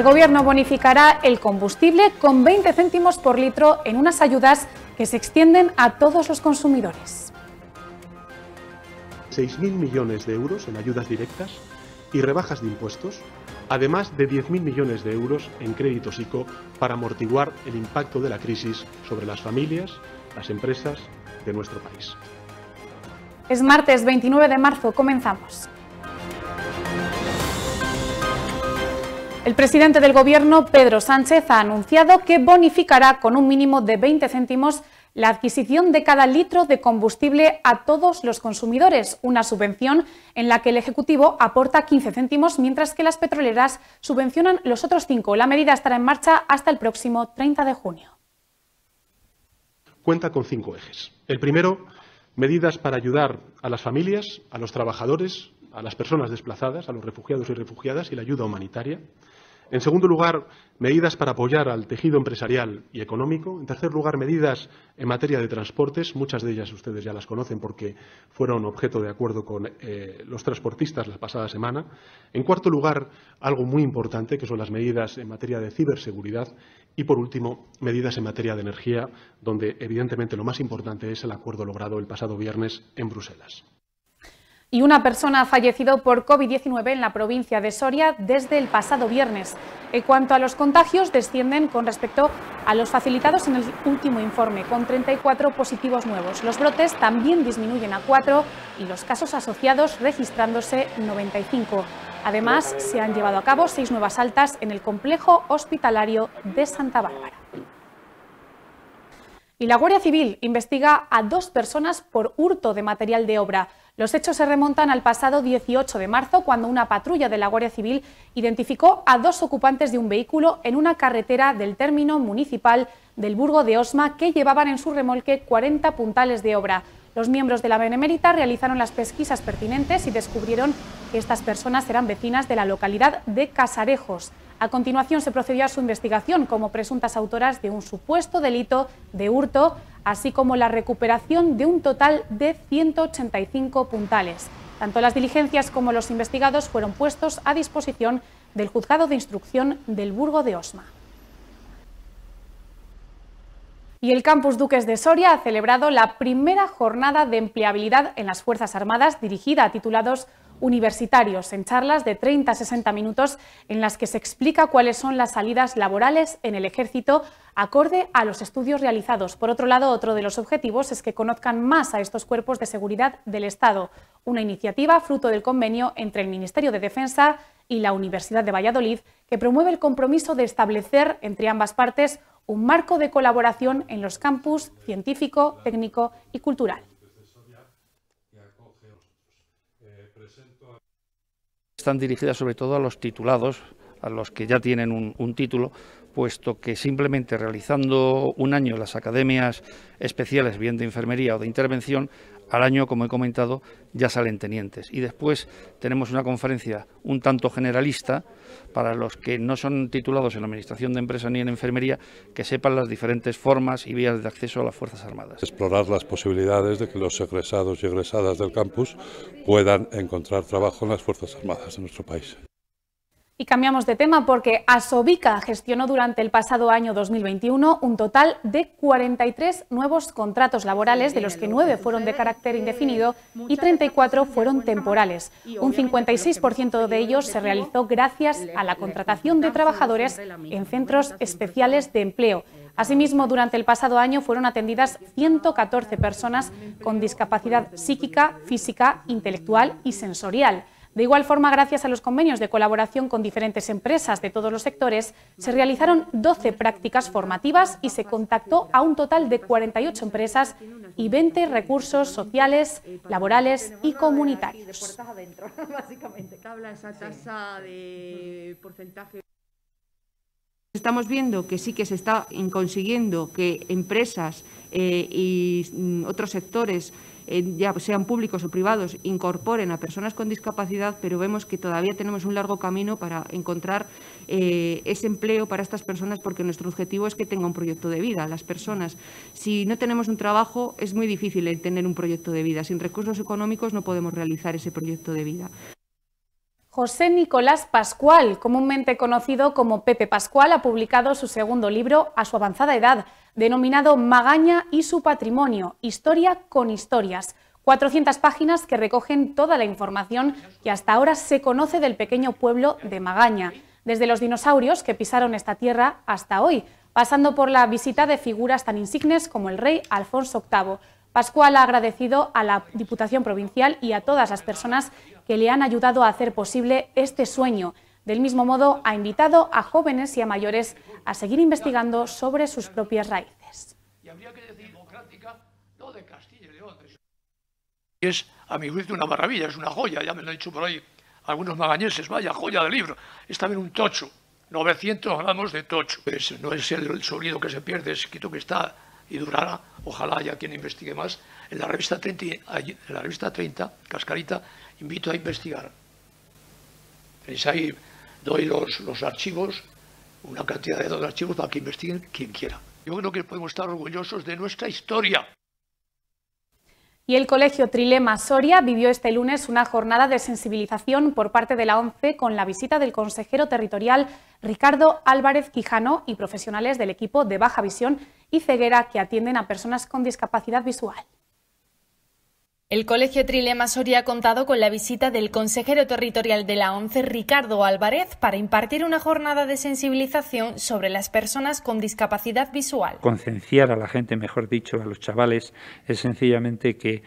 El Gobierno bonificará el combustible con 20 céntimos por litro en unas ayudas que se extienden a todos los consumidores. 6.000 millones de euros en ayudas directas y rebajas de impuestos, además de 10.000 millones de euros en créditos ICO para amortiguar el impacto de la crisis sobre las familias, las empresas de nuestro país. Es martes 29 de marzo, comenzamos. El presidente del Gobierno, Pedro Sánchez, ha anunciado que bonificará con un mínimo de 20 céntimos la adquisición de cada litro de combustible a todos los consumidores, una subvención en la que el Ejecutivo aporta 15 céntimos, mientras que las petroleras subvencionan los otros 5. La medida estará en marcha hasta el próximo 30 de junio. Cuenta con cinco ejes. El primero, medidas para ayudar a las familias, a los trabajadores, a las personas desplazadas, a los refugiados y refugiadas y la ayuda humanitaria. En segundo lugar, medidas para apoyar al tejido empresarial y económico. En tercer lugar, medidas en materia de transportes. Muchas de ellas ustedes ya las conocen porque fueron objeto de acuerdo con eh, los transportistas la pasada semana. En cuarto lugar, algo muy importante, que son las medidas en materia de ciberseguridad. Y, por último, medidas en materia de energía, donde, evidentemente, lo más importante es el acuerdo logrado el pasado viernes en Bruselas y una persona ha fallecido por COVID-19 en la provincia de Soria desde el pasado viernes. En cuanto a los contagios, descienden con respecto a los facilitados en el último informe, con 34 positivos nuevos. Los brotes también disminuyen a 4 y los casos asociados registrándose 95. Además, se han llevado a cabo seis nuevas altas en el complejo hospitalario de Santa Bárbara. Y la Guardia Civil investiga a dos personas por hurto de material de obra. Los hechos se remontan al pasado 18 de marzo, cuando una patrulla de la Guardia Civil identificó a dos ocupantes de un vehículo en una carretera del término municipal del Burgo de Osma que llevaban en su remolque 40 puntales de obra. Los miembros de la Benemérita realizaron las pesquisas pertinentes y descubrieron que estas personas eran vecinas de la localidad de Casarejos. A continuación se procedió a su investigación como presuntas autoras de un supuesto delito de hurto, así como la recuperación de un total de 185 puntales. Tanto las diligencias como los investigados fueron puestos a disposición del Juzgado de Instrucción del Burgo de Osma. Y el Campus Duques de Soria ha celebrado la primera jornada de empleabilidad en las Fuerzas Armadas dirigida a titulados universitarios en charlas de 30 a 60 minutos en las que se explica cuáles son las salidas laborales en el ejército acorde a los estudios realizados. Por otro lado, otro de los objetivos es que conozcan más a estos cuerpos de seguridad del Estado, una iniciativa fruto del convenio entre el Ministerio de Defensa y la Universidad de Valladolid que promueve el compromiso de establecer entre ambas partes un marco de colaboración en los campus científico, técnico y cultural. Están dirigidas sobre todo a los titulados, a los que ya tienen un, título, puesto que simplemente realizando un año las academias especiales, bien de enfermería o de intervención, al año, como he comentado, ya salen tenientes. Y después tenemos una conferencia un tanto generalista para los que no son titulados en Administración de Empresa ni en Enfermería, que sepan las diferentes formas y vías de acceso a las Fuerzas Armadas. Explorar las posibilidades de que los egresados y egresadas del campus puedan encontrar trabajo en las Fuerzas Armadas de nuestro país. Y cambiamos de tema porque Asobica gestionó durante el pasado año 2021 un total de 43 nuevos contratos laborales, de los que 9 fueron de carácter indefinido y 34 fueron temporales. Un 56% de ellos se realizó gracias a la contratación de trabajadores en centros especiales de empleo. Asimismo, durante el pasado año fueron atendidas 114 personas con discapacidad psíquica, física, intelectual y sensorial. De igual forma, gracias a los convenios de colaboración con diferentes empresas de todos los sectores, se realizaron 12 prácticas formativas y se contactó a un total de 48 empresas y 20 recursos sociales, laborales y comunitarios. Estamos viendo que sí que se está consiguiendo que empresas eh, y mm, otros sectores, eh, ya sean públicos o privados, incorporen a personas con discapacidad, pero vemos que todavía tenemos un largo camino para encontrar eh, ese empleo para estas personas, porque nuestro objetivo es que tengan un proyecto de vida. Las personas, si no tenemos un trabajo, es muy difícil tener un proyecto de vida. Sin recursos económicos no podemos realizar ese proyecto de vida. José Nicolás Pascual, comúnmente conocido como Pepe Pascual, ha publicado su segundo libro a su avanzada edad, denominado Magaña y su patrimonio, Historia con historias. 400 páginas que recogen toda la información que hasta ahora se conoce del pequeño pueblo de Magaña, desde los dinosaurios que pisaron esta tierra hasta hoy, pasando por la visita de figuras tan insignes como el rey Alfonso VIII, Pascual ha agradecido a la Diputación Provincial y a todas las personas que le han ayudado a hacer posible este sueño. Del mismo modo, ha invitado a jóvenes y a mayores a seguir investigando sobre sus propias raíces. Y habría que decir democrática, no de Castilla y León. Es, a mi juicio, una maravilla, es una joya, ya me lo han dicho por ahí algunos magañeses, vaya joya de libro. Está bien un tocho, 900 gramos de tocho. no es el, sonido que se pierde, es quito que está y durará, ojalá haya quien investigue más. En la revista 30, en la revista 30 Cascarita, invito a investigar. Pues ahí, doy los, los archivos, una cantidad de dos archivos para que investiguen quien quiera. Yo creo que podemos estar orgullosos de nuestra historia y el Colegio Trilema Soria vivió este lunes una jornada de sensibilización por parte de la ONCE con la visita del consejero territorial Ricardo Álvarez Quijano y profesionales del equipo de baja visión y ceguera que atienden a personas con discapacidad visual. El Colegio Trilema Soria ha contado con la visita del consejero territorial de la ONCE, Ricardo Álvarez, para impartir una jornada de sensibilización sobre las personas con discapacidad visual. Concienciar a la gente, mejor dicho, a los chavales, es sencillamente que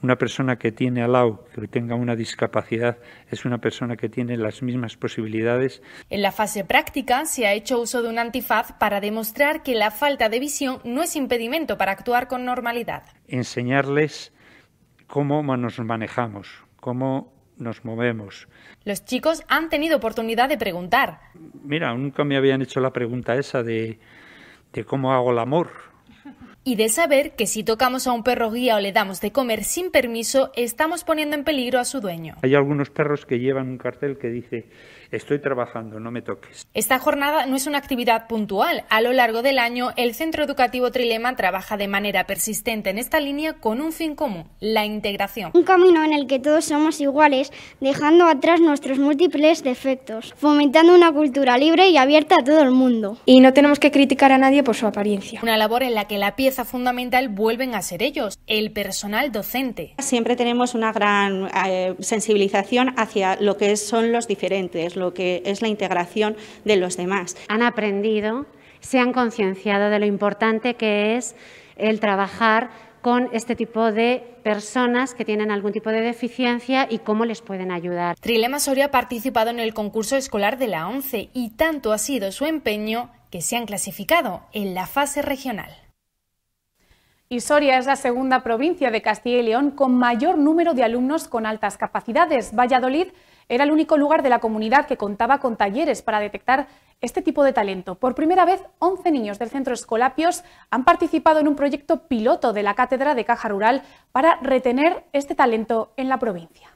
una persona que tiene al lado, que tenga una discapacidad, es una persona que tiene las mismas posibilidades. En la fase práctica se ha hecho uso de un antifaz para demostrar que la falta de visión no es impedimento para actuar con normalidad. Enseñarles cómo nos manejamos, cómo nos movemos. Los chicos han tenido oportunidad de preguntar. Mira, nunca me habían hecho la pregunta esa de, de cómo hago el amor. Y de saber que si tocamos a un perro guía o le damos de comer sin permiso, estamos poniendo en peligro a su dueño. Hay algunos perros que llevan un cartel que dice Estoy trabajando, no me toques. Esta jornada no es una actividad puntual. A lo largo del año, el Centro Educativo Trilema trabaja de manera persistente en esta línea con un fin común, la integración. Un camino en el que todos somos iguales, dejando atrás nuestros múltiples defectos, fomentando una cultura libre y abierta a todo el mundo. Y no tenemos que criticar a nadie por su apariencia. Una labor en la que la pieza fundamental vuelven a ser ellos, el personal docente. Siempre tenemos una gran eh, sensibilización hacia lo que son los diferentes, lo que es la integración de los demás. Han aprendido, se han concienciado de lo importante que es el trabajar con este tipo de personas que tienen algún tipo de deficiencia y cómo les pueden ayudar. Trilema Soria ha participado en el concurso escolar de la ONCE y tanto ha sido su empeño que se han clasificado en la fase regional. Y Soria es la segunda provincia de Castilla y León con mayor número de alumnos con altas capacidades. Valladolid era el único lugar de la comunidad que contaba con talleres para detectar este tipo de talento. Por primera vez, 11 niños del centro Escolapios han participado en un proyecto piloto de la Cátedra de Caja Rural para retener este talento en la provincia.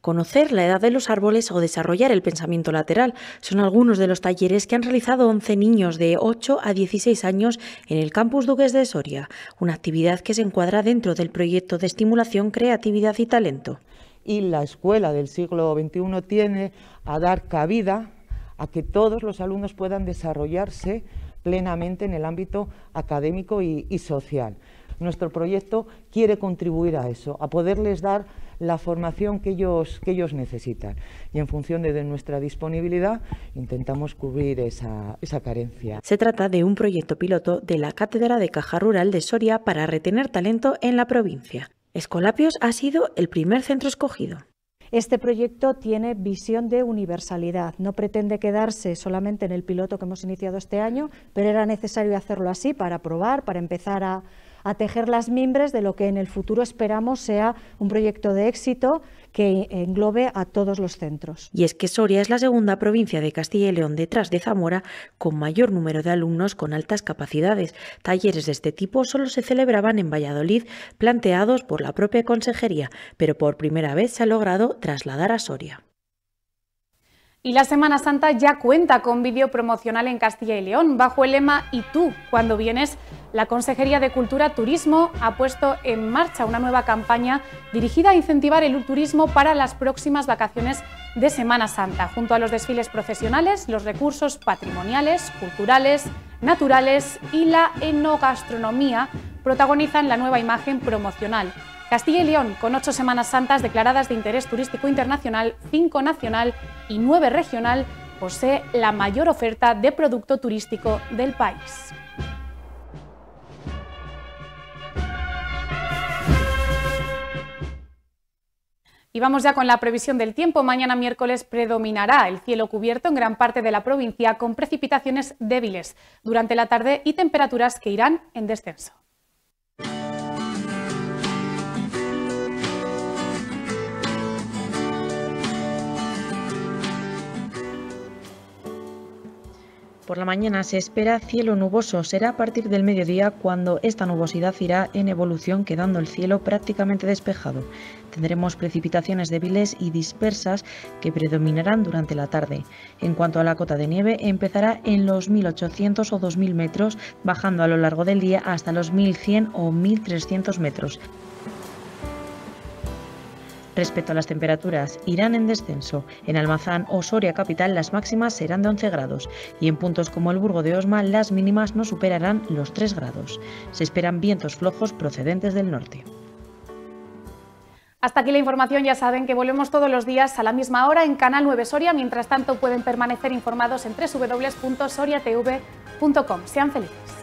Conocer la edad de los árboles o desarrollar el pensamiento lateral son algunos de los talleres que han realizado 11 niños de 8 a 16 años en el campus Duques de Soria, una actividad que se encuadra dentro del proyecto de estimulación, creatividad y talento y la escuela del siglo XXI tiene a dar cabida a que todos los alumnos puedan desarrollarse plenamente en el ámbito académico y, social. Nuestro proyecto quiere contribuir a eso, a poderles dar la formación que ellos, que ellos necesitan. Y en función de, nuestra disponibilidad, intentamos cubrir esa, carencia. Se trata de un proyecto piloto de la Cátedra de Caja Rural de Soria para retener talento en la provincia. Escolapios ha sido el primer centro escogido. Este proyecto tiene visión de universalidad, no pretende quedarse solamente en el piloto que hemos iniciado este año, pero era necesario hacerlo así para probar, para empezar a, a tejer las mimbres de lo que en el futuro esperamos sea un proyecto de éxito que englobe a todos los centros. Y es que Soria es la segunda provincia de Castilla y León detrás de Zamora con mayor número de alumnos con altas capacidades. Talleres de este tipo solo se celebraban en Valladolid, planteados por la propia consejería, pero por primera vez se ha logrado trasladar a Soria. Y la Semana Santa ya cuenta con vídeo promocional en Castilla y León, bajo el lema ¿Y tú cuando vienes? La Consejería de Cultura, Turismo ha puesto en marcha una nueva campaña dirigida a incentivar el turismo para las próximas vacaciones de Semana Santa, junto a los desfiles profesionales, los recursos patrimoniales, culturales, naturales y la enogastronomía protagonizan la nueva imagen promocional Castilla y León, con ocho Semanas Santas declaradas de interés turístico internacional, cinco nacional y nueve regional, posee la mayor oferta de producto turístico del país. Y vamos ya con la previsión del tiempo. Mañana miércoles predominará el cielo cubierto en gran parte de la provincia con precipitaciones débiles durante la tarde y temperaturas que irán en descenso. Por la mañana se espera cielo nuboso. Será a partir del mediodía cuando esta nubosidad irá en evolución, quedando el cielo prácticamente despejado. Tendremos precipitaciones débiles y dispersas que predominarán durante la tarde. En cuanto a la cota de nieve, empezará en los 1800 o 2000 metros, bajando a lo largo del día hasta los 1100 o 1300 metros. Respecto a las temperaturas, irán en descenso. En Almazán o Soria capital las máximas serán de 11 grados y en puntos como el Burgo de Osma las mínimas no superarán los 3 grados. Se esperan vientos flojos procedentes del norte. Hasta aquí la información, ya saben que volvemos todos los días a la misma hora en Canal 9 Soria. Mientras tanto pueden permanecer informados en www.soriatv.com. Sean felices.